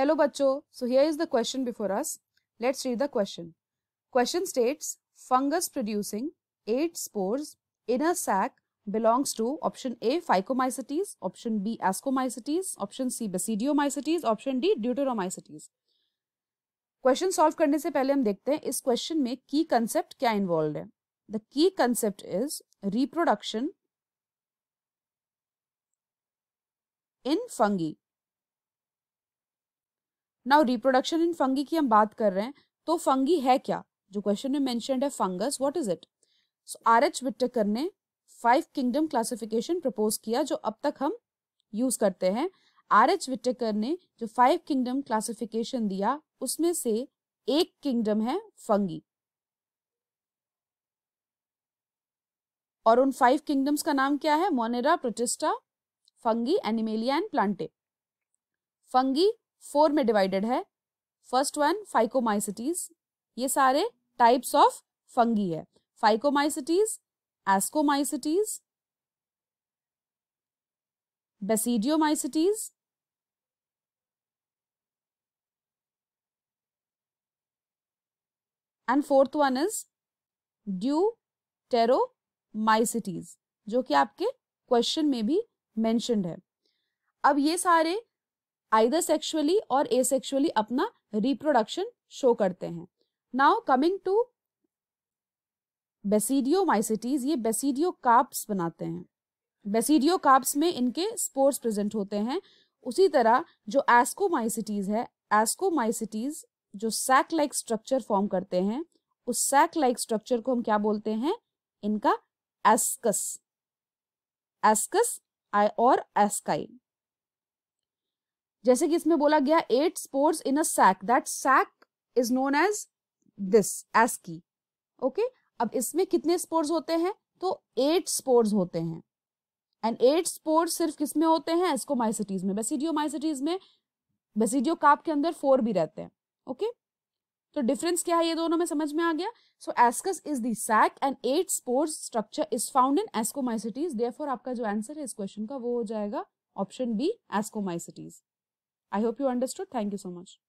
Hello बच्चो so here is the question before us let's read the question question states fungus producing eight spores in a sac belongs to option A phycomycetes option B ascomycetes option C basidiomycetes option D deuteromycetes question solve करने से पहले हम देखते हैं इस question में की concept क्या इन्वॉल्व है the key concept is reproduction in fungi now reproduction in fungi की हम बात कर रहे हैं तो फंगी है क्या जो क्वेश्चन में मैंशनड है fungus what is it so R H Whittaker ने फाइव किंगडम क्लासिफिकेशन प्रपोज किया जो अब तक हम यूज करते हैं आर एच विटकर ने जो फाइव किंगडम क्लासिफिकेशन दिया उसमें से एक किंगडम है फंगी और उन फाइव किंगडम्स का नाम क्या है Monera Protista Fungi Animalia and Plantae fungi four में डिवाइडेड है फर्स्ट वन फाइकोमाइसिटीज ये सारे टाइप्स ऑफ फंगी है phycomycetes ascomycetes basidiomycetes and fourth one is deuteromycetes जो कि आपके क्वेश्चन में भी मेंशनड है अब ये सारे आइदर सेक्शुअली और एसेक्सुअली अपना रिप्रोडक्शन शो करते हैं now coming to basidiomycetes ये बेसिडियो काप्स बनाते हैं बेसिडियो काप्स में इनके स्पोर्स प्रेजेंट होते हैं उसी तरह जो एस्कोमाइसिटीज है एस्कोमाइसिटीज जो सैक लाइक स्ट्रक्चर फॉर्म करते हैं उस सैक लाइक स्ट्रक्चर को हम क्या बोलते हैं इनका एस्कस एस्कस और एस्काई जैसे कि इसमें बोला गया eight spores in a sac that sac is known as this ascus okay अब इसमें कितने स्पोर्स होते हैं तो एट स्पोर्स होते हैं एंड एट स्पोर्स सिर्फ किसमें होते हैं माइसिटीज में बेसिडियो माइसिटीज में बेसिडियो काप के अंदर फोर भी रहते हैं ओके okay? तो डिफरेंस क्या है ये दोनों में समझ में आ गया so ascus is the sac and eight spores structure is found in ascomycetes therefore आपका जो आंसर है इस क्वेश्चन का वो हो जाएगा option B ascomycetes I hope you understood. Thank you so much.